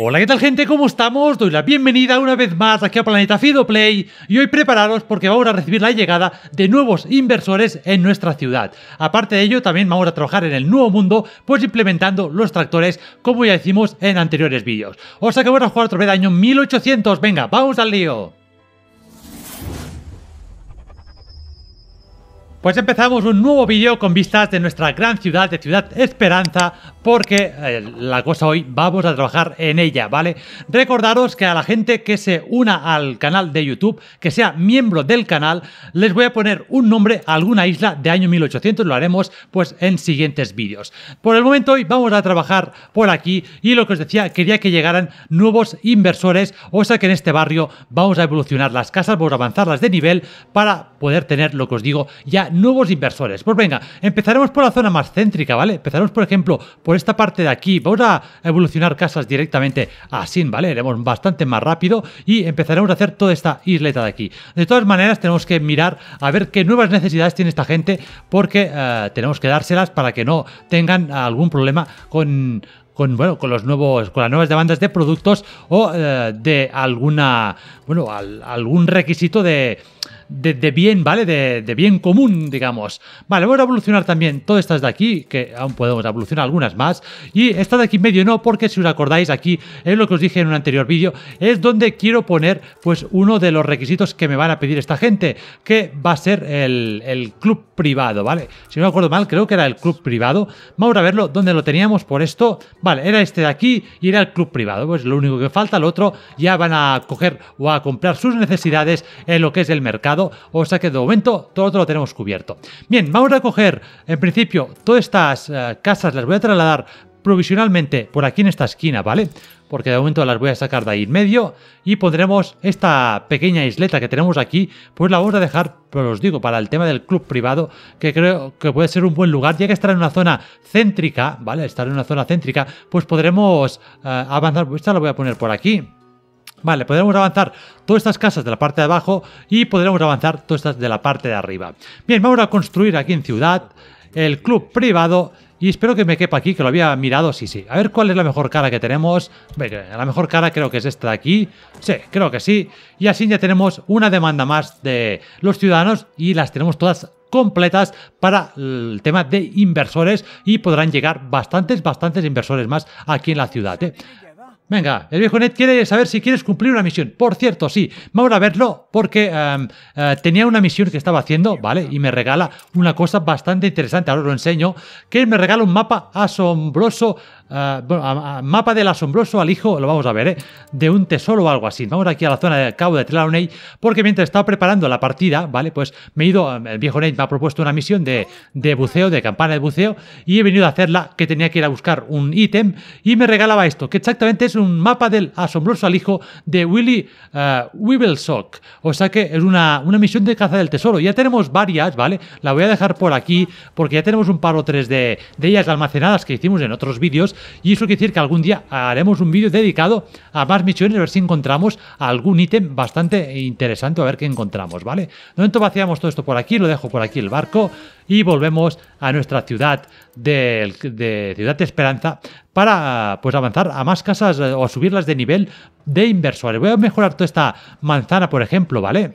Hola, ¿qué tal gente? ¿Cómo estamos? Doy la bienvenida una vez más aquí a Planeta Play y hoy prepararos porque vamos a recibir la llegada de nuevos inversores en nuestra ciudad. Aparte de ello, también vamos a trabajar en el nuevo mundo, pues implementando los tractores como ya hicimos en anteriores vídeos. Os acabo de jugar otra vez año 1800, venga, vamos al lío. Pues empezamos un nuevo vídeo con vistas de nuestra gran ciudad, de Ciudad Esperanza, porque eh, la cosa hoy vamos a trabajar en ella, ¿vale? Recordaros que a la gente que se una al canal de YouTube, que sea miembro del canal, les voy a poner un nombre a alguna isla de año 1800, lo haremos pues en siguientes vídeos. Por el momento hoy vamos a trabajar por aquí y lo que os decía, quería que llegaran nuevos inversores, o sea que en este barrio vamos a evolucionar las casas, vamos a avanzarlas de nivel para poder tener, lo que os digo, ya nuevos inversores. Pues venga, empezaremos por la zona más céntrica, ¿vale? Empezaremos, por ejemplo, por esta parte de aquí. Vamos a evolucionar casas directamente así, ¿vale? Iremos bastante más rápido y empezaremos a hacer toda esta isleta de aquí. De todas maneras, tenemos que mirar a ver qué nuevas necesidades tiene esta gente porque eh, tenemos que dárselas para que no tengan algún problema con, con, bueno, con los nuevos con las nuevas demandas de productos o eh, de alguna bueno algún requisito de de, bien, ¿vale? De, bien común, digamos. Vale, voy a evolucionar también todas estas de aquí, que aún podemos evolucionar algunas más. Y esta de aquí medio no, porque si os acordáis, aquí es lo que os dije en un anterior vídeo, es donde quiero poner pues uno de los requisitos que me van a pedir esta gente, que va a ser el, club privado, ¿vale? Si no me acuerdo mal, creo que era el club privado. Vamos a verlo, dónde lo teníamos por esto. Vale, era este de aquí y era el club privado. Pues lo único que falta, el otro, ya van a coger o a comprar sus necesidades en lo que es el mercado o sea que de momento todo lo tenemos cubierto. Bien, vamos a coger en principio todas estas eh, casas, las voy a trasladar provisionalmente por aquí en esta esquina, ¿vale? Porque de momento las voy a sacar de ahí en medio y pondremos esta pequeña isleta que tenemos aquí, pues la vamos a dejar, pero os digo, para el tema del club privado, que creo que puede ser un buen lugar, ya que estará en una zona céntrica, ¿vale? Estar en una zona céntrica, pues podremos eh, avanzar, esta la voy a poner por aquí, Vale, podremos avanzar todas estas casas de la parte de abajo y podremos avanzar todas estas de la parte de arriba. Bien, vamos a construir aquí en ciudad el club privado y espero que me quepa aquí, que lo había mirado, sí, sí. A ver cuál es la mejor cara que tenemos. la mejor cara creo que es esta de aquí. Sí, creo que sí. Y así ya tenemos una demanda más de los ciudadanos y las tenemos todas completas para el tema de inversores y podrán llegar bastantes, bastantes inversores más aquí en la ciudad. ¿eh? Venga, el viejo net quiere saber si quieres cumplir una misión. Por cierto, sí, vamos a verlo porque em, eh, tenía una misión que estaba haciendo, ¿vale? Y me regala una cosa bastante interesante, ahora lo enseño, que me regala un mapa asombroso Ah, mapa del asombroso alijo lo vamos a ver, ¿eh? de un tesoro o algo así. Vamos aquí a la zona del cabo de Trelawney, porque mientras estaba preparando la partida, ¿vale? Pues me he ido, em, el viejo Nate me ha propuesto una misión de, buceo, de campana de buceo, y he venido a hacerla, que tenía que ir a buscar un ítem, y me regalaba esto, que exactamente es un mapa del asombroso alijo de Willy uh, O sea que es una, misión de caza del tesoro. Ya tenemos varias, ¿vale? La voy a dejar por aquí, porque ya tenemos un par o tres de ellas almacenadas que hicimos en otros vídeos, y eso quiere decir que algún día haremos un vídeo dedicado a más misiones, a ver si encontramos algún ítem bastante interesante, a ver qué encontramos, ¿vale? De momento vaciamos todo esto por aquí, lo dejo por aquí el barco y volvemos a nuestra ciudad de, Ciudad de Esperanza para pues avanzar a más casas o subirlas de nivel de inversores. Voy a mejorar toda esta manzana, por ejemplo, ¿vale?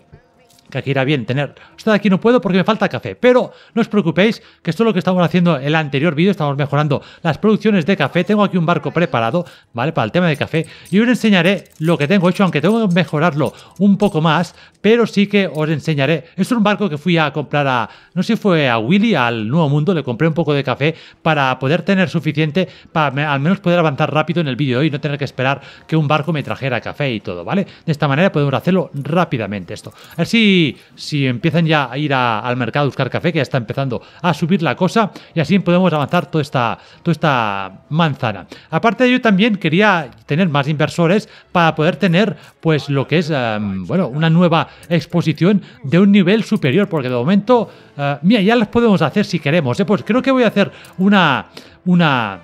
que aquí irá bien tener. Esto de aquí no puedo porque me falta café. Pero no os preocupéis, que esto es lo que estamos haciendo en el anterior vídeo. Estamos mejorando las producciones de café. Tengo aquí un barco preparado, ¿vale? Para el tema de café. Y os enseñaré lo que tengo hecho, aunque tengo que mejorarlo un poco más. Pero sí que os enseñaré. es un barco que fui a comprar a, no sé si fue a Willy, al Nuevo Mundo. Le compré un poco de café para poder tener suficiente, para al menos poder avanzar rápido en el vídeo y no tener que esperar que un barco me trajera café y todo, ¿vale? De esta manera podemos hacerlo rápidamente esto. así si, empiezan ya a ir al mercado a buscar café, que ya está empezando a subir la cosa, y así podemos avanzar toda esta, toda esta manzana. Aparte de ello, también quería tener más inversores para poder tener, pues, lo que es, em, bueno, una nueva exposición de un nivel superior, porque de momento, eh, mira, ya las podemos hacer si queremos, ¿eh? pues creo que voy a hacer una, una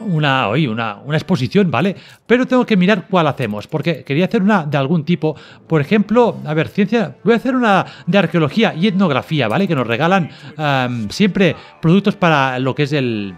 una, una, exposición, ¿vale? Pero tengo que mirar cuál hacemos, porque quería hacer una de algún tipo. Por ejemplo, a ver, ciencia, voy a hacer una de arqueología y etnografía, ¿vale? Que nos regalan siempre productos para lo que es el,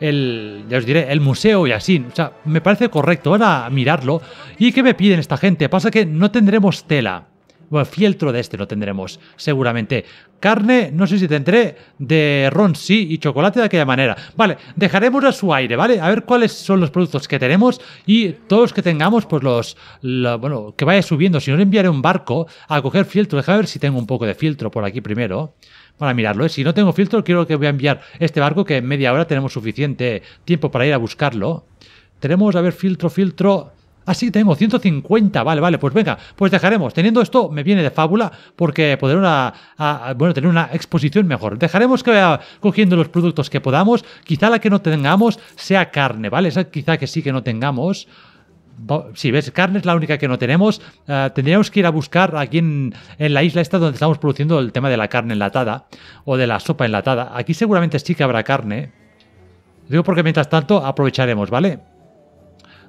el, ya os diré, el museo y así. O sea, me parece correcto, ahora mirarlo. ¿Y qué me piden esta gente? Pasa que no tendremos tela. Bueno, fieltro de este no tendremos, seguramente carne, no sé si tendré, de ron sí y chocolate de aquella manera. Vale, dejaremos a su aire, ¿vale? A ver cuáles son los productos que tenemos y todos los que tengamos, pues los, bueno, que vaya subiendo. Si no, le enviaré un barco a coger filtro. Déjame ver si tengo un poco de filtro por aquí primero para mirarlo. ¿eh? Si no tengo filtro, quiero que voy a enviar este barco que en media hora tenemos suficiente tiempo para ir a buscarlo. Tenemos, a ver, filtro, filtro. Ah, sí, tengo 150. Vale, vale, pues venga, pues dejaremos. Teniendo esto, me viene de fábula porque poder una, bueno, tener una exposición mejor. Dejaremos que vaya cogiendo los productos que podamos. Quizá la que no tengamos sea carne, ¿vale? quizá que sí que no tengamos si ves, carne es la única que no tenemos. Eh, tendríamos que ir a buscar aquí en, en, la isla esta donde estamos produciendo el tema de la carne enlatada o de la sopa enlatada. Aquí seguramente sí que habrá carne. Digo porque mientras tanto aprovecharemos, ¿vale?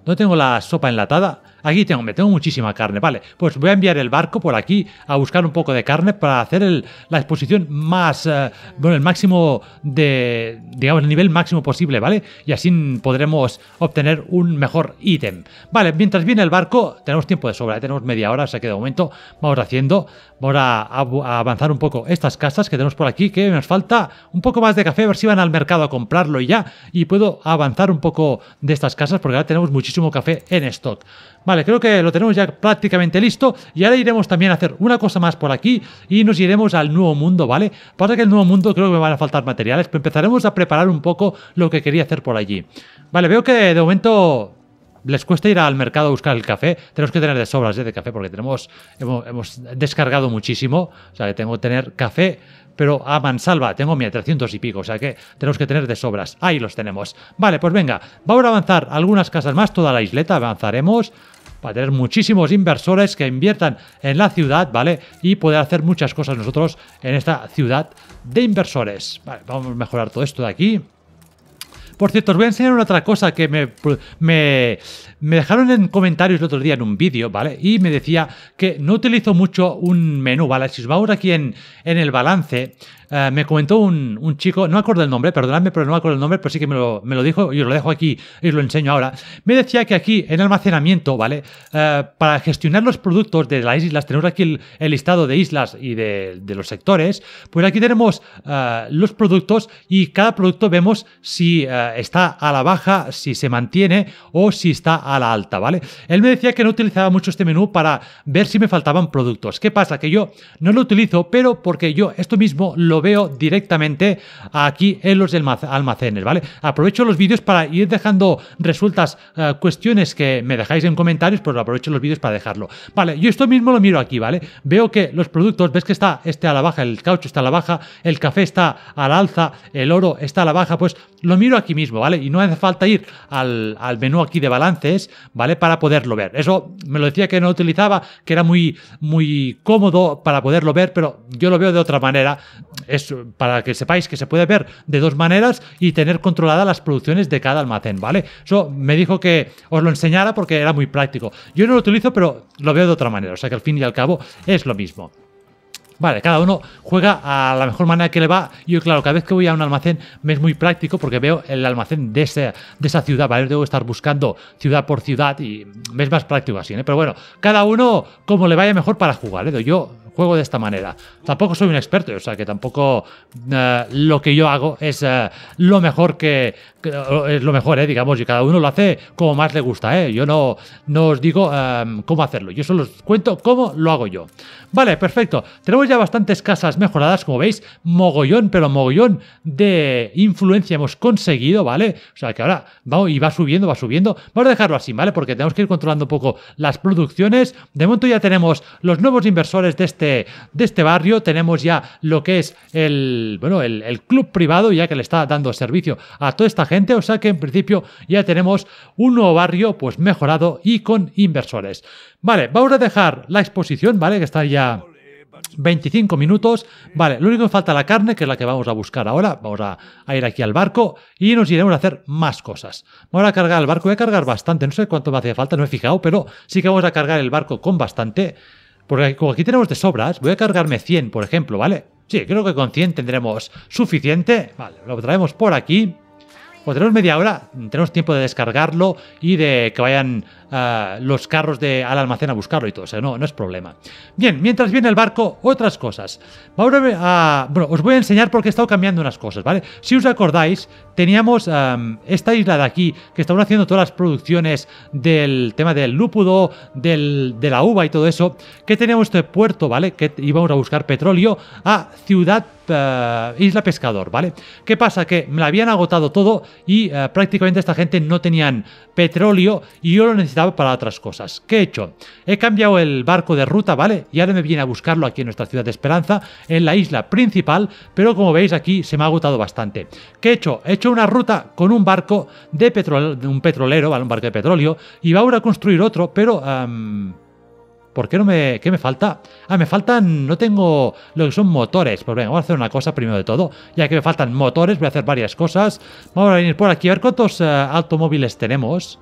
No tengo la sopa enlatada. Aquí tengo, me tengo muchísima carne, vale, pues voy a enviar el barco por aquí a buscar un poco de carne para hacer la exposición más, eh, bueno, el máximo de, digamos, el nivel máximo posible, ¿vale? Y así podremos obtener un mejor ítem. Vale, mientras viene el barco, tenemos tiempo de sobra, ¿eh? tenemos media hora, o sea que de momento vamos haciendo, vamos a, a avanzar un poco estas casas que tenemos por aquí, que nos falta un poco más de café, a ver si van al mercado a comprarlo y ya, y puedo avanzar un poco de estas casas porque ahora tenemos muchísimo café en stock. Vale, creo que lo tenemos ya prácticamente listo y ahora iremos también a hacer una cosa más por aquí y nos iremos al nuevo mundo, ¿vale? Pasa que el nuevo mundo creo que me van a faltar materiales, pero empezaremos a preparar un poco lo que quería hacer por allí. Vale, veo que de momento les cuesta ir al mercado a buscar el café. Tenemos que tener de sobras ¿eh? de café porque tenemos hemos, hemos, descargado muchísimo. O sea, que tengo que tener café pero a ah, mansalva, tengo mi 300 y pico, o sea que tenemos que tener de sobras. Ahí los tenemos. Vale, pues venga, vamos a avanzar algunas casas más, toda la isleta avanzaremos para tener muchísimos inversores que inviertan en la ciudad, ¿vale? Y poder hacer muchas cosas nosotros en esta ciudad de inversores. Vale, vamos a mejorar todo esto de aquí. Por cierto, os voy a enseñar otra cosa que me, me, dejaron en comentarios el otro día en un vídeo, ¿vale? Y me decía que no utilizo mucho un menú, ¿vale? Si os va aquí en, en el balance, eh, me comentó un, chico, no me acuerdo el nombre, perdonadme, pero no me acuerdo el nombre, pero sí que me lo, dijo y os lo dejo aquí y os lo enseño ahora. Me decía que aquí en almacenamiento, ¿vale? Eh, para gestionar los productos de las islas, tenemos aquí el, listado de islas y de, los sectores, pues aquí tenemos eh, los productos y cada producto vemos si está a la baja, si se mantiene o si está a la alta, ¿vale? Él me decía que no utilizaba mucho este menú para ver si me faltaban productos. ¿Qué pasa? Que yo no lo utilizo, pero porque yo esto mismo lo veo directamente aquí en los almacenes, ¿vale? Aprovecho los vídeos para ir dejando resueltas eh, cuestiones que me dejáis en comentarios, pues aprovecho los vídeos para dejarlo. Vale, yo esto mismo lo miro aquí, ¿vale? Veo que los productos, ves que está este a la baja, el caucho está a la baja, el café está al alza, el oro está a la baja, pues lo miro aquí mismo, ¿vale? Y no hace falta ir al, menú aquí de balances, ¿vale? Para poderlo ver. Eso me lo decía que no utilizaba, que era muy, muy cómodo para poderlo ver, pero yo lo veo de otra manera es para que sepáis que se puede ver de dos maneras y tener controladas las producciones de cada almacén, ¿vale? Eso me dijo que os lo enseñara porque era muy práctico. Yo no lo utilizo, pero lo veo de otra manera, o sea que al fin y al cabo es lo mismo. Vale, cada uno juega a la mejor manera que le va. Yo, claro, cada vez que voy a un almacén me es muy práctico porque veo el almacén de, de esa ciudad, ¿vale? Debo estar buscando ciudad por ciudad y me es más práctico así, ¿eh? Pero bueno, cada uno como le vaya mejor para jugar, ¿eh? Yo juego de esta manera. Tampoco soy un experto, o sea que tampoco eh, lo que yo hago es eh, lo mejor que, es lo mejor, eh, digamos, y cada uno lo hace como más le gusta. Eh. Yo no, no os digo em, cómo hacerlo, yo solo os cuento cómo lo hago yo. Vale, perfecto. Tenemos ya bastantes casas mejoradas, como veis, mogollón, pero mogollón de influencia hemos conseguido, ¿vale? O sea que ahora vamos y va subiendo, va subiendo. Vamos a dejarlo así, ¿vale? Porque tenemos que ir controlando un poco las producciones. De momento ya tenemos los nuevos inversores de este este, de este barrio. Tenemos ya lo que es el, bueno, el, club privado, ya que le está dando servicio a toda esta gente. O sea que en principio ya tenemos un nuevo barrio pues mejorado y con inversores. Vale, vamos a dejar la exposición, ¿vale? Que está ya... 25 minutos. Vale, lo único que falta la carne, que es la que vamos a buscar ahora. Vamos a, a, ir aquí al barco y nos iremos a hacer más cosas. Vamos a cargar el barco, voy a cargar bastante, no sé cuánto me hace falta, no he fijado, pero sí que vamos a cargar el barco con bastante. Porque como aquí tenemos de sobras, voy a cargarme 100, por ejemplo, ¿vale? Sí, creo que con 100 tendremos suficiente. Vale, lo traemos por aquí. Pues tenemos media hora, tenemos tiempo de descargarlo y de que vayan eh, los carros de, al almacén a buscarlo y todo. O sea, no, no es problema. Bien, mientras viene el barco, otras cosas. bueno, os voy a enseñar porque he estado cambiando unas cosas, ¿vale? Si os acordáis, teníamos em, esta isla de aquí que estaban haciendo todas las producciones del tema del lúpulo, del, de la uva y todo eso. Que teníamos este puerto, ¿vale? Que íbamos a buscar petróleo a Ciudad eh, isla Pescador, ¿vale? ¿Qué pasa? Que me la habían agotado todo y eh, prácticamente esta gente no tenían petróleo y yo lo necesitaba para otras cosas. ¿Qué he hecho? He cambiado el barco de ruta, ¿vale? Y ahora me viene a buscarlo aquí en nuestra ciudad de Esperanza, en la isla principal, pero como veis aquí se me ha agotado bastante. ¿Qué he hecho? He hecho una ruta con un barco de petróleo, un petrolero, ¿vale? Un barco de petróleo y va ahora a construir otro, pero... Em, ¿Por qué no me... ¿Qué me falta? Ah, me faltan... No tengo lo que son motores. Pues venga, vamos a hacer una cosa primero de todo. Ya que me faltan motores, voy a hacer varias cosas. Vamos a venir por aquí a ver cuántos eh, automóviles tenemos.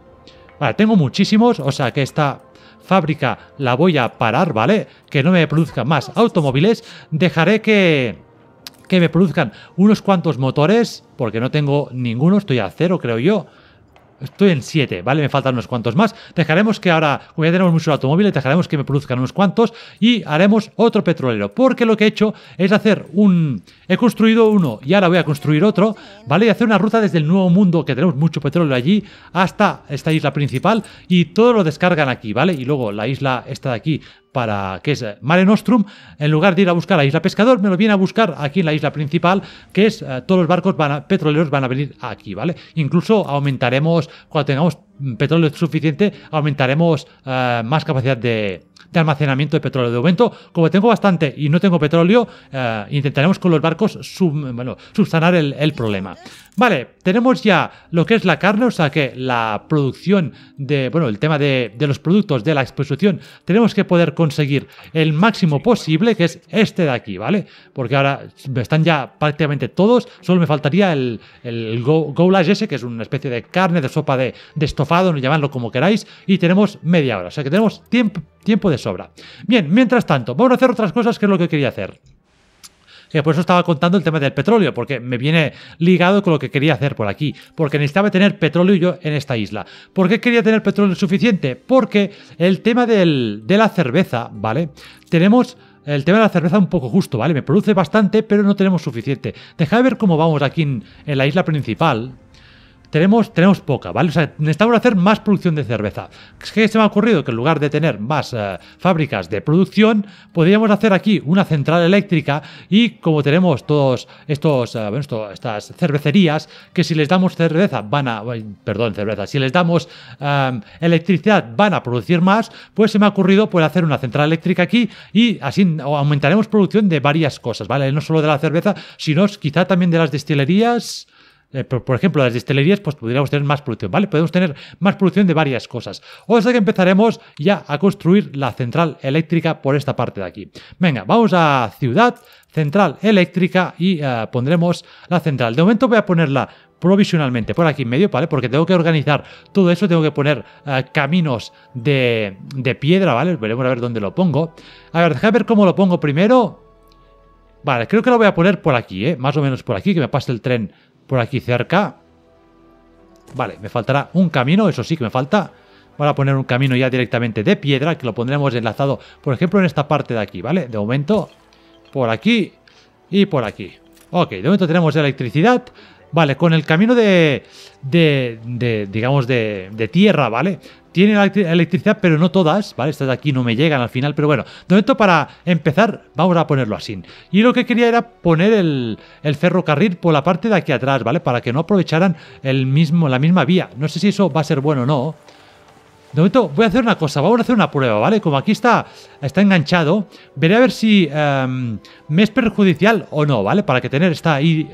Vale, tengo muchísimos. O sea que esta fábrica la voy a parar, ¿vale? Que no me produzca más automóviles. Dejaré que... Que me produzcan unos cuantos motores. Porque no tengo ninguno. Estoy a cero, creo yo. Estoy en 7, ¿vale? Me faltan unos cuantos más. Dejaremos que ahora, como ya tenemos muchos automóviles, dejaremos que me produzcan unos cuantos y haremos otro petrolero. Porque lo que he hecho es hacer un... He construido uno y ahora voy a construir otro, ¿vale? Y hacer una ruta desde el Nuevo Mundo, que tenemos mucho petróleo allí, hasta esta isla principal y todo lo descargan aquí, ¿vale? Y luego la isla esta de aquí para que es Mare Nostrum, en lugar de ir a buscar a Isla Pescador, me lo viene a buscar aquí en la isla principal, que es eh, todos los barcos van petroleros van a venir aquí, ¿vale? Incluso aumentaremos, cuando tengamos mm, petróleo suficiente, aumentaremos eh, más capacidad de, de almacenamiento de petróleo. De momento, como tengo bastante y no tengo petróleo, eh, intentaremos con los barcos subsanar el, problema. Vale, tenemos ya lo que es la carne, o sea que la producción de, bueno, el tema de, los productos de la exposición, tenemos que poder conseguir el máximo posible, que es este de aquí, ¿vale? Porque ahora están ya prácticamente todos, solo me faltaría el, el goulash ese, que es una especie de carne, de sopa de, de estofado, llamadlo como queráis, y tenemos media hora, o sea que tenemos tiempo, tiempo de sobra. Bien, mientras tanto, vamos a hacer otras cosas que es lo que quería hacer que eh, por eso estaba contando el tema del petróleo, porque me viene ligado con lo que quería hacer por aquí, porque necesitaba tener petróleo yo en esta isla. porque quería tener petróleo suficiente? Porque el tema de la cerveza, ¿vale? Tenemos... El tema de la cerveza un poco justo, ¿vale? Me produce bastante, pero no tenemos suficiente. Dejad ver cómo vamos aquí en la isla principal, tenemos, poca, ¿vale? O sea, necesitamos hacer más producción de cerveza. Es que se me ha ocurrido? Que en lugar de tener más eh, fábricas de producción, podríamos hacer aquí una central eléctrica y como tenemos todos estos, eh, bueno estas cervecerías, que si les damos cerveza van a, perdón, cerveza, si les damos em, electricidad van a producir más, pues se me ha ocurrido poder pues, hacer una central eléctrica aquí y así aumentaremos producción de varias cosas, ¿vale? No solo de la cerveza, sino quizá también de las destilerías. Eh, por, ejemplo, las distelerías, pues podríamos tener más producción, ¿vale? Podemos tener más producción de varias cosas. O sea que empezaremos ya a construir la central eléctrica por esta parte de aquí. Venga, vamos a ciudad, central eléctrica y eh, pondremos la central. De momento voy a ponerla provisionalmente por aquí en medio, ¿vale? Porque tengo que organizar todo eso, tengo que poner eh, caminos de, de, piedra, ¿vale? Veremos a ver dónde lo pongo. A ver, déjame ver cómo lo pongo primero. Vale, creo que lo voy a poner por aquí, ¿eh? Más o menos por aquí, que me pase el tren por aquí cerca. Vale, me faltará un camino, eso sí que me falta. Voy a poner un camino ya directamente de piedra, que lo pondremos enlazado, por ejemplo, en esta parte de aquí, ¿vale? De momento, por aquí y por aquí. Ok, de momento tenemos electricidad. Vale, con el camino de, de, de digamos, de, de, tierra, ¿vale? Tiene electricidad, pero no todas, ¿vale? Estas de aquí no me llegan al final, pero bueno, de momento para empezar, vamos a ponerlo así. Y lo que quería era poner el, el ferrocarril por la parte de aquí atrás, ¿vale? Para que no aprovecharan el mismo, la misma vía. No sé si eso va a ser bueno o no. De momento voy a hacer una cosa, vamos a hacer una prueba, ¿vale? Como aquí está, está enganchado, veré a ver si em, me es perjudicial o no, ¿vale? Para que tener esta eh,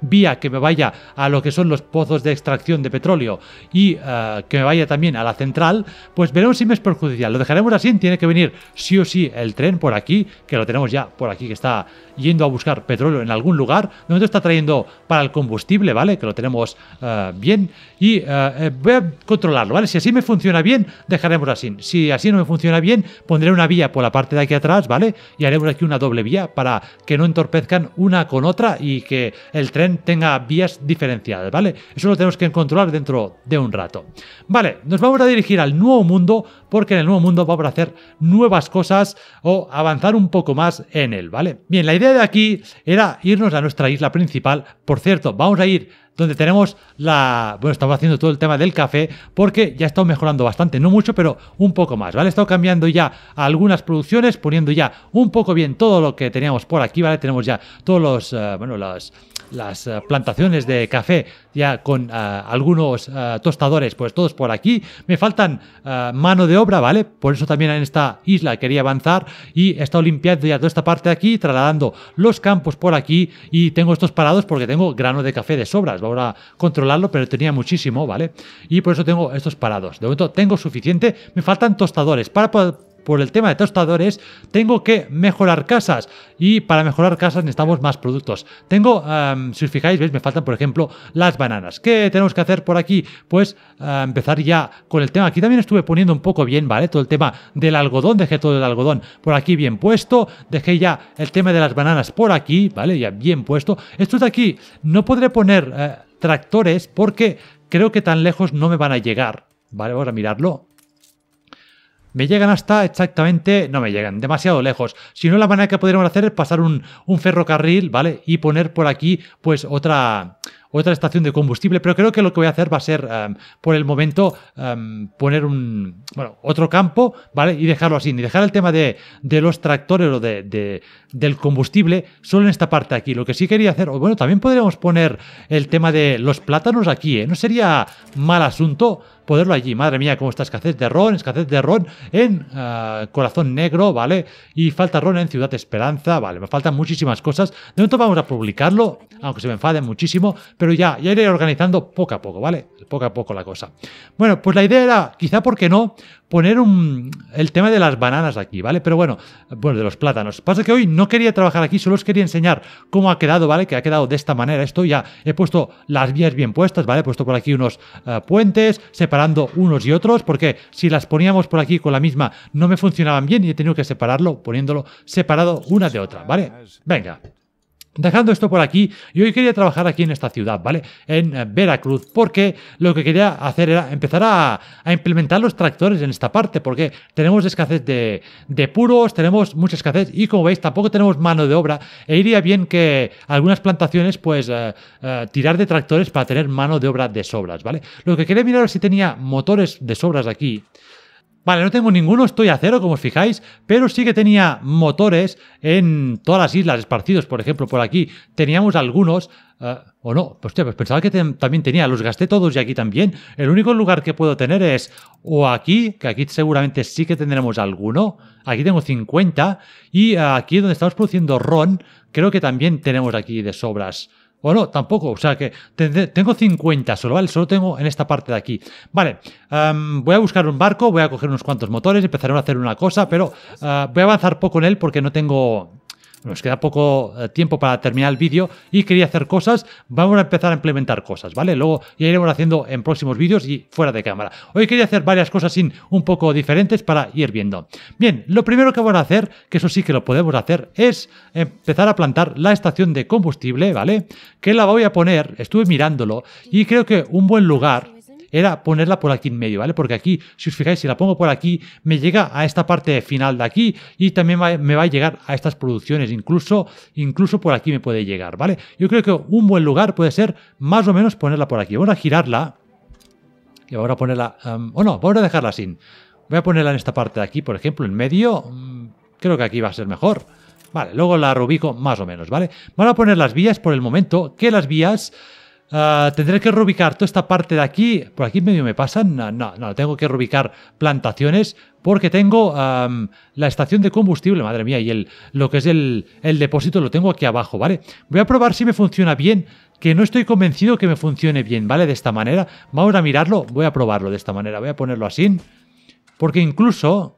vía que me vaya a lo que son los pozos de extracción de petróleo y eh, que me vaya también a la central, pues veremos si me es perjudicial. Lo dejaremos así, tiene que venir sí o sí el tren por aquí, que lo tenemos ya por aquí, que está yendo a buscar petróleo en algún lugar. De momento está trayendo para el combustible, ¿vale? Que lo tenemos eh, bien. Y voy a controlarlo, ¿vale? Si así me funciona bien, dejaremos así. Si así no me funciona bien, pondré una vía por la parte de aquí atrás, ¿vale? Y haremos aquí una doble vía para que no entorpezcan una con otra y que el tren tenga vías diferenciadas, ¿vale? Eso lo tenemos que controlar dentro de un rato. Vale, nos vamos a dirigir al nuevo mundo porque en el nuevo mundo vamos a hacer nuevas cosas o avanzar un poco más en él, ¿vale? Bien, la idea de aquí era irnos a nuestra isla principal. Por cierto, vamos a ir donde tenemos la... Bueno, estamos haciendo todo el tema del café porque ya estado mejorando bastante, no mucho, pero un poco más, ¿vale? He estado cambiando ya algunas producciones, poniendo ya un poco bien todo lo que teníamos por aquí, ¿vale? Tenemos ya todos los, eh, bueno, las las eh, plantaciones de café ya con eh, algunos eh, tostadores, pues todos por aquí. Me faltan mano de obra, ¿vale? Por eso también en esta isla quería avanzar y he estado limpiando ya toda esta parte de aquí, trasladando los campos por aquí y tengo estos parados porque tengo grano de café de sobras. Voy a controlarlo, pero tenía muchísimo, ¿vale? Y por eso tengo estos parados. De momento tengo suficiente. Me faltan tostadores para poder por el tema de tostadores, tengo que mejorar casas. Y para mejorar casas necesitamos más productos. Tengo, si os fijáis, ¿veis? me faltan, por ejemplo, las bananas. ¿Qué tenemos que hacer por aquí? Pues ah, empezar ya con el tema. Aquí también estuve poniendo un poco bien, ¿vale? Todo el tema del algodón. Dejé todo el algodón por aquí bien puesto. Dejé ya el tema de las bananas por aquí, ¿vale? Ya bien puesto. Esto de aquí no podré poner eh, tractores porque creo que tan lejos no me van a llegar. Vale, vamos a mirarlo. Me llegan hasta exactamente, no me llegan, demasiado lejos. Si no, la manera que podríamos hacer es pasar un, ferrocarril, ¿vale? Y poner por aquí, pues, otra, otra estación de combustible, pero creo que lo que voy a hacer va a ser, em, por el momento, em, poner un, bueno, otro campo, ¿vale? Y dejarlo así, ni dejar el tema de, los tractores o de, del combustible solo en esta parte aquí. Lo que sí quería hacer, bueno, también podríamos poner el tema de los plátanos aquí, ¿eh? No sería mal asunto poderlo allí. Madre mía, cómo está escasez de ron, escasez de ron en eh, Corazón Negro, ¿vale? Y falta ron en Ciudad Esperanza, ¿vale? Me faltan muchísimas cosas. De momento vamos a publicarlo, aunque se me enfade muchísimo, pero ya, ya iré organizando poco a poco, ¿vale? Poco a poco la cosa. Bueno, pues la idea era, quizá porque no, poner el tema de las bananas aquí, ¿vale? Pero bueno, bueno, de los plátanos. Pasa que hoy no quería trabajar aquí, solo os quería enseñar cómo ha quedado, ¿vale? Que ha quedado de esta manera. Esto ya he puesto las vías bien puestas, ¿vale? He puesto por aquí unos eh, puentes, separando unos y otros, porque si las poníamos por aquí con la misma, no me funcionaban bien y he tenido que separarlo poniéndolo separado una de otra, ¿vale? Venga. Dejando esto por aquí, yo hoy quería trabajar aquí en esta ciudad, ¿vale? En eh, Veracruz, porque lo que quería hacer era empezar a, implementar los tractores en esta parte, porque tenemos escasez de, puros, tenemos mucha escasez y como veis tampoco tenemos mano de obra e iría bien que algunas plantaciones pues eh, eh, tirar de tractores para tener mano de obra de sobras, ¿vale? Lo que quería mirar si tenía motores de sobras aquí, Vale, no tengo ninguno, estoy a cero, como os fijáis, pero sí que tenía motores en todas las islas esparcidos, por ejemplo, por aquí teníamos algunos, eh, o no, hostia, pues pensaba que también tenía, los gasté todos y aquí también. El único lugar que puedo tener es o aquí, que aquí seguramente sí que tendremos alguno, aquí tengo 50, y aquí donde estamos produciendo ron, creo que también tenemos aquí de sobras. O no, tampoco. O sea que tengo 50 solo, ¿vale? Solo tengo en esta parte de aquí. Vale, em, voy a buscar un barco, voy a coger unos cuantos motores, empezaré a hacer una cosa, pero eh, voy a avanzar poco en él porque no tengo, nos queda poco eh, tiempo para terminar el vídeo y quería hacer cosas. Vamos a empezar a implementar cosas, ¿vale? Luego ya iremos haciendo en próximos vídeos y fuera de cámara. Hoy quería hacer varias cosas sin, un poco diferentes para ir viendo. Bien, lo primero que vamos a hacer, que eso sí que lo podemos hacer, es empezar a plantar la estación de combustible, ¿vale? Que la voy a poner, estuve mirándolo y creo que un buen lugar era ponerla por aquí en medio, ¿vale? Porque aquí, si os fijáis, si la pongo por aquí, me llega a esta parte final de aquí y también me va a llegar a estas producciones, incluso, incluso por aquí me puede llegar, ¿vale? Yo creo que un buen lugar puede ser más o menos ponerla por aquí. Voy a girarla y ahora ponerla... Em, o oh, no, voy a dejarla así. Voy a ponerla en esta parte de aquí, por ejemplo, en medio. Mm, creo que aquí va a ser mejor. Vale, luego la rubico más o menos, ¿vale? Voy a poner las vías por el momento, que las vías... Ah, tendré que reubicar toda esta parte de aquí. Por aquí medio me pasan. No, no, tengo que reubicar plantaciones porque tengo la estación de combustible, madre mía, y el, lo que es el, depósito lo tengo aquí abajo, ¿vale? Voy a probar si me funciona bien, que no estoy convencido que me funcione bien, ¿vale? De esta manera. Vamos a mirarlo, voy a probarlo de esta manera, voy a ponerlo así. Porque incluso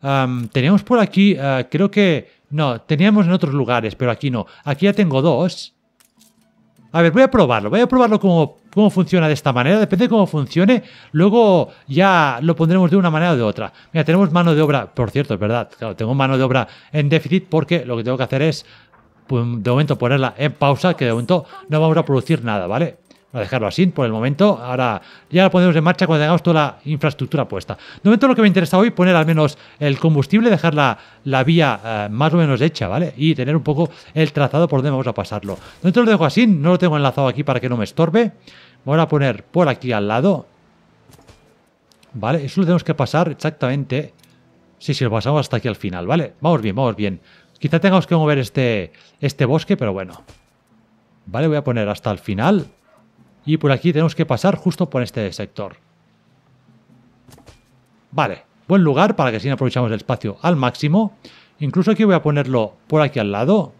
tenemos teníamos por aquí, ah, creo que... No, teníamos en otros lugares, pero aquí no. Aquí ya tengo dos. A ver, voy a probarlo, voy a probarlo como, cómo funciona de esta manera, depende de cómo funcione, luego ya lo pondremos de una manera o de otra. Mira, tenemos mano de obra, por cierto, es verdad, claro, tengo mano de obra en déficit porque lo que tengo que hacer es, pues, de momento, ponerla en pausa, que de momento no vamos a producir nada, ¿vale? a dejarlo así por el momento. Ahora ya lo ponemos en marcha cuando tengamos toda la infraestructura puesta. De momento lo que me interesa hoy poner al menos el combustible, dejar la, vía eh, más o menos hecha, ¿vale? Y tener un poco el trazado por donde vamos a pasarlo. De momento lo dejo así, no lo tengo enlazado aquí para que no me estorbe. Voy a poner por aquí al lado. ¿Vale? Eso lo tenemos que pasar exactamente. Sí, sí, lo pasamos hasta aquí al final, ¿vale? Vamos bien, vamos bien. Quizá tengamos que mover este, este bosque, pero bueno. Vale, voy a poner hasta el final. Y por aquí tenemos que pasar justo por este sector. Vale, buen lugar para que así aprovechamos el espacio al máximo. Incluso aquí voy a ponerlo por aquí al lado.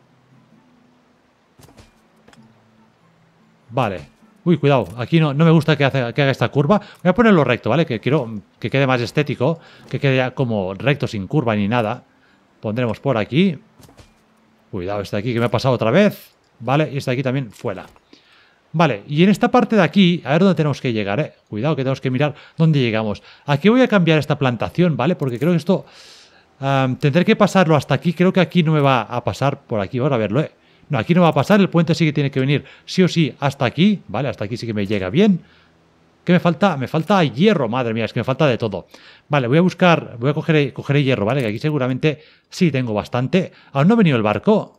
Vale. Uy, cuidado, aquí no, no me gusta que, que, haga esta curva. Voy a ponerlo recto, ¿vale? Que quiero que quede más estético, que quede como recto sin curva ni nada. Pondremos por aquí. Cuidado, este de aquí que me ha pasado otra vez. Vale, y este de aquí también fuera. Vale, y en esta parte de aquí, a ver dónde tenemos que llegar, ¿eh? Cuidado que tenemos que mirar dónde llegamos. Aquí voy a cambiar esta plantación, ¿vale? Porque creo que esto... tendré que pasarlo hasta aquí. Creo que aquí no me va a pasar por aquí. Ahora a verlo, ¿eh? No, aquí no va a pasar. El puente sí que tiene que venir sí o sí hasta aquí, ¿vale? Hasta aquí sí que me llega bien. ¿Qué me falta? Me falta hierro, madre mía, es que me falta de todo. Vale, voy a buscar, voy a coger, coger hierro, ¿vale? Que aquí seguramente sí tengo bastante. Aún no ha venido el barco.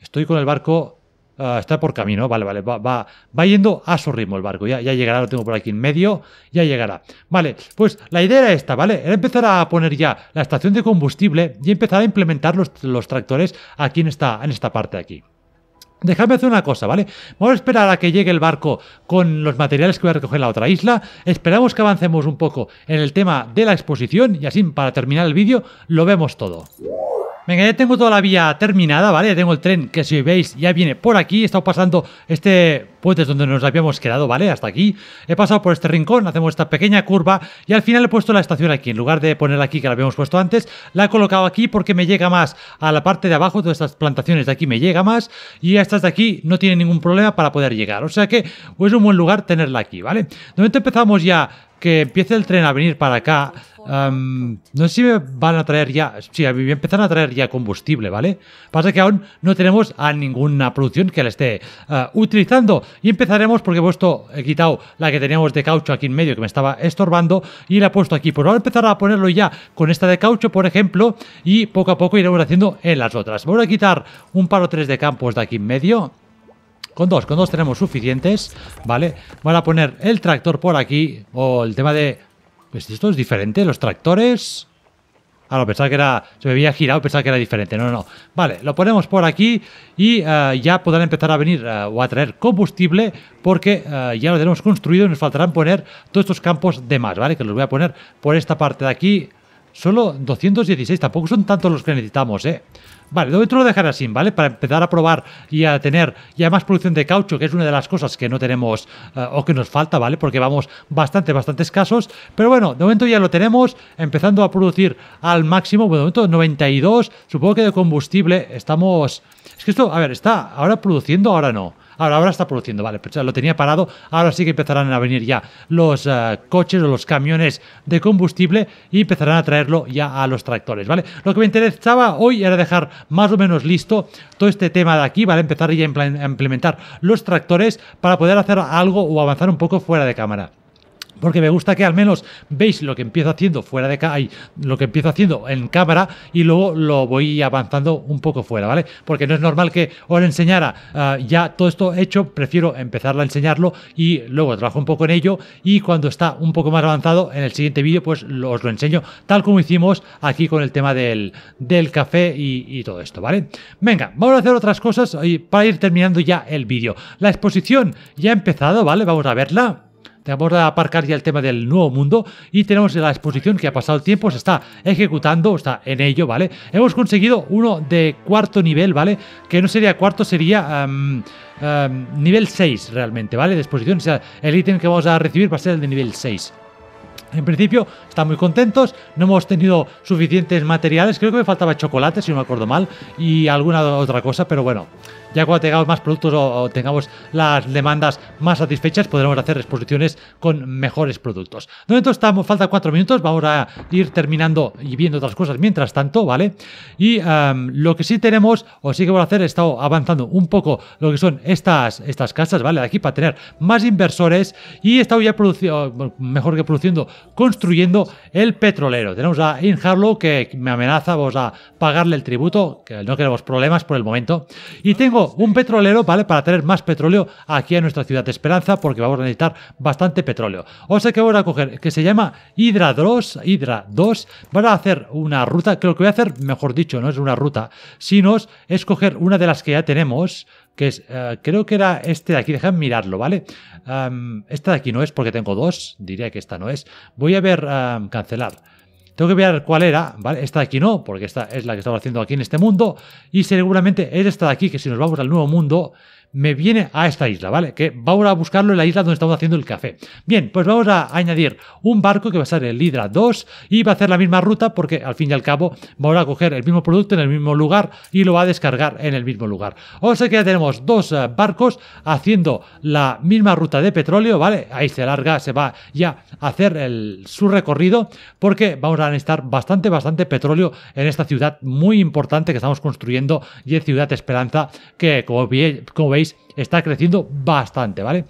Estoy con el barco Ah, está por camino, vale, vale, va, va, yendo a su ritmo el barco, ya, llegará, lo tengo por aquí en medio, ya llegará. Vale, pues la idea era esta, ¿vale? Era empezar a poner ya la estación de combustible y empezar a implementar los, tractores aquí en esta, en esta parte de aquí. Dejadme hacer una cosa, ¿vale? Vamos a esperar a que llegue el barco con los materiales que voy a recoger en la otra isla. Esperamos que avancemos un poco en el tema de la exposición y así para terminar el vídeo lo vemos todo. Venga, ya tengo toda la vía terminada, ¿vale? Ya tengo el tren que si veis ya viene por aquí. He estado pasando este puente donde nos habíamos quedado, ¿vale? Hasta aquí. He pasado por este rincón, hacemos esta pequeña curva y al final he puesto la estación aquí. En lugar de ponerla aquí, que la habíamos puesto antes, la he colocado aquí porque me llega más a la parte de abajo. Todas estas plantaciones de aquí me llega más y estas de aquí no tienen ningún problema para poder llegar. O sea que pues, es un buen lugar tenerla aquí, ¿vale? De empezamos ya que empiece el tren a venir para acá no sé si me van a traer ya, sí, a me empiezan a traer ya combustible, ¿vale? Pasa que aún no tenemos a ninguna producción que la esté eh, utilizando. Y empezaremos porque he puesto, he quitado la que teníamos de caucho aquí en medio que me estaba estorbando y la he puesto aquí. Pues ahora empezar a ponerlo ya con esta de caucho, por ejemplo, y poco a poco iremos haciendo en las otras. voy a quitar un par o tres de campos de aquí en medio. Con dos, con dos tenemos suficientes, ¿vale? Voy a poner el tractor por aquí, o el tema de pues esto es diferente, los tractores... Ah, lo pensaba que era... Se me había girado, pensaba que era diferente. No, no, no. Vale, lo ponemos por aquí y eh, ya podrán empezar a venir eh, o a traer combustible porque eh, ya lo tenemos construido y nos faltarán poner todos estos campos de más, ¿vale? Que los voy a poner por esta parte de aquí. Solo 216, tampoco son tantos los que necesitamos, ¿eh? Vale, de momento lo dejaré así, ¿vale? Para empezar a probar y a tener ya más producción de caucho, que es una de las cosas que no tenemos eh, o que nos falta, ¿vale? Porque vamos bastante, bastante escasos. Pero bueno, de momento ya lo tenemos, empezando a producir al máximo. Bueno, de momento 92, supongo que de combustible estamos... Es que esto, a ver, está ahora produciendo, ahora no. Ahora, ahora está produciendo, vale, pues lo tenía parado, ahora sí que empezarán a venir ya los eh, coches o los camiones de combustible y empezarán a traerlo ya a los tractores, ¿vale? Lo que me interesaba hoy era dejar más o menos listo todo este tema de aquí, ¿vale? Empezar ya a implementar los tractores para poder hacer algo o avanzar un poco fuera de cámara porque me gusta que al menos veis lo que empiezo haciendo fuera de y lo que empiezo haciendo en cámara y luego lo voy avanzando un poco fuera, ¿vale? Porque no es normal que os enseñara ah, ya todo esto hecho, prefiero empezar a enseñarlo y luego trabajo un poco en ello y cuando está un poco más avanzado en el siguiente vídeo pues os lo enseño tal como hicimos aquí con el tema del, del café y, todo esto, ¿vale? Venga, vamos a hacer otras cosas para ir terminando ya el vídeo. La exposición ya ha empezado, ¿vale? Vamos a verla. Vamos a aparcar ya el tema del nuevo mundo y tenemos la exposición que ha pasado el tiempo, se está ejecutando, está en ello, ¿vale? Hemos conseguido uno de cuarto nivel, ¿vale? Que no sería cuarto, sería... nivel 6 realmente, ¿vale? De exposición, o sea, el ítem que vamos a recibir va a ser el de nivel 6. En principio están muy contentos. No hemos tenido suficientes materiales. Creo que me faltaba chocolate, si no me acuerdo mal, y alguna otra cosa, pero bueno. Ya cuando tengamos más productos o, tengamos las demandas más satisfechas, podremos hacer exposiciones con mejores productos. De momento estamos, falta cuatro minutos, vamos a ir terminando y viendo otras cosas mientras tanto, ¿vale? Y lo que sí tenemos, o sí que voy a hacer, he estado avanzando un poco lo que son estas, estas casas, ¿vale? de Aquí para tener más inversores y he estado ya produciendo, mejor que produciendo, construyendo el petrolero. Tenemos a In que me amenaza vamos a pagarle el tributo, que no queremos problemas por el momento. Y tengo un petrolero, ¿vale? Para tener más petróleo aquí en nuestra ciudad de Esperanza, porque vamos a necesitar bastante petróleo. O sea que voy a coger, que se llama Hydra 2, Hydra 2. Van a hacer una ruta, Creo que voy a hacer, mejor dicho, no es una ruta, sino es coger una de las que ya tenemos, que es, eh, creo que era este de aquí, déjame mirarlo, ¿vale? esta de aquí no es porque tengo dos, diría que esta no es. Voy a ver cancelar. Tengo que ver cuál era, ¿vale? Esta de aquí no, porque esta es la que estamos haciendo aquí en este mundo. Y seguramente es esta de aquí, que si nos vamos al nuevo mundo, me viene a esta isla, ¿vale? Que vamos a buscarlo en la isla donde estamos haciendo el café. Bien, pues vamos a añadir un barco que va a ser el Hydra 2 y va a hacer la misma ruta porque al fin y al cabo vamos a coger el mismo producto en el mismo lugar y lo va a descargar en el mismo lugar. O sea que ya tenemos dos eh, barcos haciendo la misma ruta de petróleo, ¿vale? Ahí se larga, se va ya a hacer el, su recorrido porque vamos a necesitar bastante, bastante petróleo en esta ciudad muy importante que estamos construyendo y es Ciudad Esperanza que como veis está creciendo bastante, ¿vale?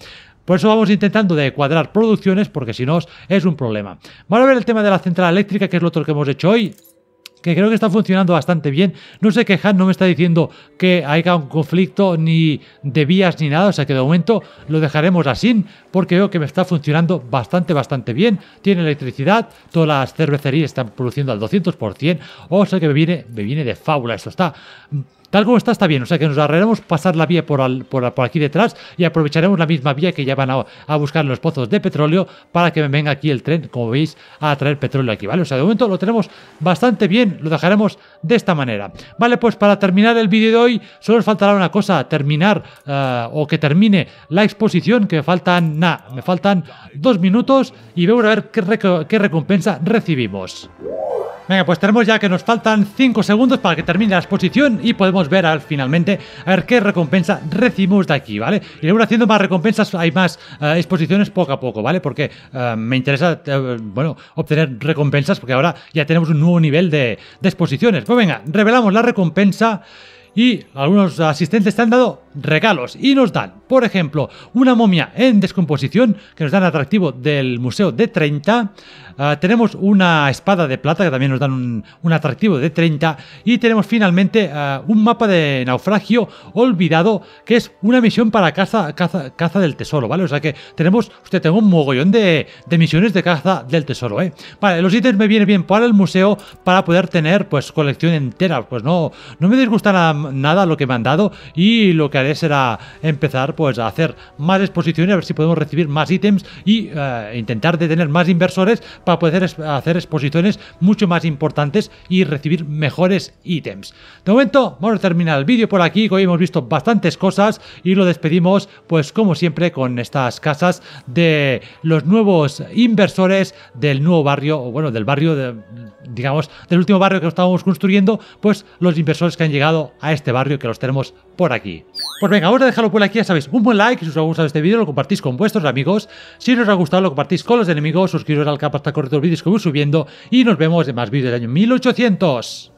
Por eso vamos intentando de cuadrar producciones, porque si no es un problema. Vamos a ver el tema de la central eléctrica, que es lo otro que hemos hecho hoy que creo que está funcionando bastante bien. No sé que Han no me está diciendo que haya un conflicto ni de vías ni nada, o sea que de momento lo dejaremos así, porque veo que me está funcionando bastante, bastante bien. Tiene electricidad, todas las cervecerías están produciendo al 200%, o sea que me viene, me viene de fábula, esto está Tal como está, está bien. O sea que nos arreglaremos pasar la vía por, aquí detrás y aprovecharemos la misma vía que ya van a, buscar los pozos de petróleo para que me venga aquí el tren, como veis, a traer petróleo aquí, ¿vale? O sea, de momento lo tenemos bastante bien, lo dejaremos de esta manera. Vale, pues para terminar el vídeo de hoy, solo nos faltará una cosa, terminar eh, o que termine la exposición, que me faltan, nada, me faltan dos minutos y veo a ver qué, qué recompensa recibimos. Venga, pues tenemos ya que nos faltan 5 segundos para que termine la exposición y podemos ver al finalmente a ver qué recompensa recibimos de aquí, ¿vale? Y luego haciendo más recompensas, hay más eh, exposiciones poco a poco, ¿vale? Porque eh, me interesa, eh, bueno, obtener recompensas porque ahora ya tenemos un nuevo nivel de exposiciones. Pues venga, revelamos la recompensa y algunos asistentes te han dado regalos y nos dan por ejemplo, una momia en descomposición que nos dan atractivo del Museo de 30. Ah, tenemos una espada de plata que también nos dan un, atractivo de 30. Y tenemos finalmente ah, un mapa de naufragio olvidado que es una misión para caza, caza, del tesoro, ¿vale? O sea que tenemos, usted tengo un mogollón de, misiones de caza del tesoro, ¿eh? Vale, los ítems me vienen bien para el museo para poder tener pues colección entera. Pues no, no me disgusta nada, lo que me han dado y lo que haré será empezar pues hacer más exposiciones, a ver si podemos recibir más ítems y eh, intentar tener más inversores para poder hacer exposiciones mucho más importantes y recibir mejores ítems. De momento, vamos a terminar el vídeo por aquí, que hoy hemos visto bastantes cosas y lo despedimos pues como siempre con estas casas de los nuevos inversores del nuevo barrio, o bueno, del barrio digamos, del último barrio que estábamos construyendo, pues los inversores que han llegado a este barrio que los tenemos por aquí. Pues venga, vamos a dejarlo por aquí, ya sabéis, un buen like si os ha gustado este vídeo, lo compartís con vuestros amigos. Si no os ha gustado, lo compartís con los enemigos. Suscribiros al canal para estar correcto los vídeos que voy subiendo. Y nos vemos en más vídeos del año 1800.